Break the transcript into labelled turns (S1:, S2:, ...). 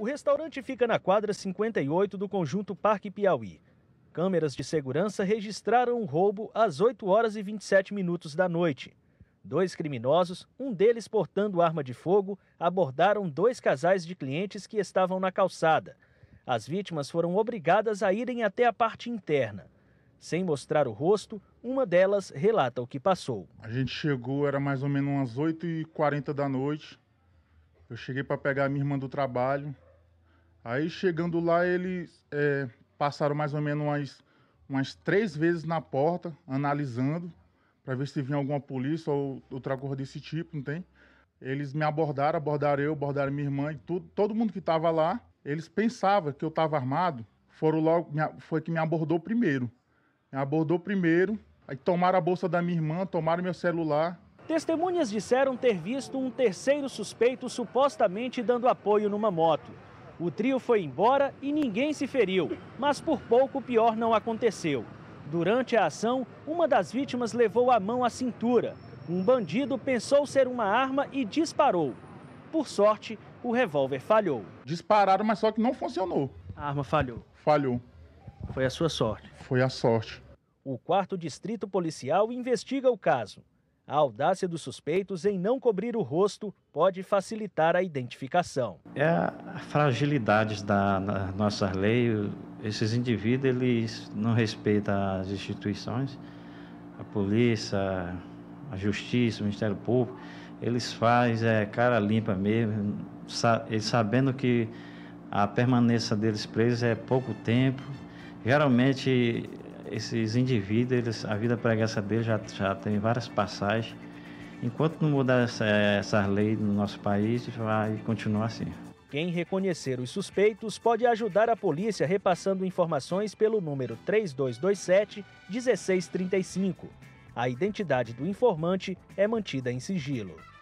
S1: O restaurante fica na quadra 58 do conjunto Parque Piauí. Câmeras de segurança registraram o roubo às 8 horas e 27 minutos da noite. Dois criminosos, um deles portando arma de fogo, abordaram dois casais de clientes que estavam na calçada. As vítimas foram obrigadas a irem até a parte interna. Sem mostrar o rosto, uma delas relata o que passou. A gente
S2: chegou,
S3: era mais ou menos umas 8h40 da noite. Eu cheguei para pegar a minha irmã do trabalho. Aí chegando lá, eles é, passaram mais ou menos umas, umas três vezes na porta, analisando, para ver se vinha alguma polícia ou outra coisa desse tipo, não tem? Eles me abordaram, abordaram eu, abordaram minha irmã e tudo, todo mundo que estava lá. Eles pensavam que eu estava armado, foram logo, foi que me abordou primeiro. Me abordou primeiro, aí tomaram a bolsa da minha irmã, tomaram meu celular,
S1: Testemunhas disseram ter visto um terceiro suspeito supostamente dando apoio numa moto. O trio foi embora e ninguém se feriu, mas por pouco o pior não aconteceu. Durante a ação, uma das vítimas levou a mão à cintura. Um bandido pensou ser uma arma e disparou. Por sorte, o revólver
S2: falhou. Dispararam, mas só que não funcionou. A arma falhou. Falhou.
S1: Foi a sua sorte.
S3: Foi a sorte.
S1: O quarto distrito policial investiga o caso a audácia dos suspeitos em não cobrir o rosto pode facilitar a identificação.
S3: É
S4: a fragilidade da nossa lei. Esses indivíduos eles não respeitam as instituições, a polícia, a justiça, o Ministério Público. Eles fazem é, cara limpa mesmo, sabendo que a permanência deles presos é pouco tempo. Geralmente esses indivíduos, eles, a vida pregressa deles já, já tem várias passagens. Enquanto não mudar essa, essa lei no nosso país, vai continuar assim.
S1: Quem reconhecer os suspeitos pode ajudar a polícia repassando informações pelo número 3227 1635. A identidade do informante é mantida em sigilo.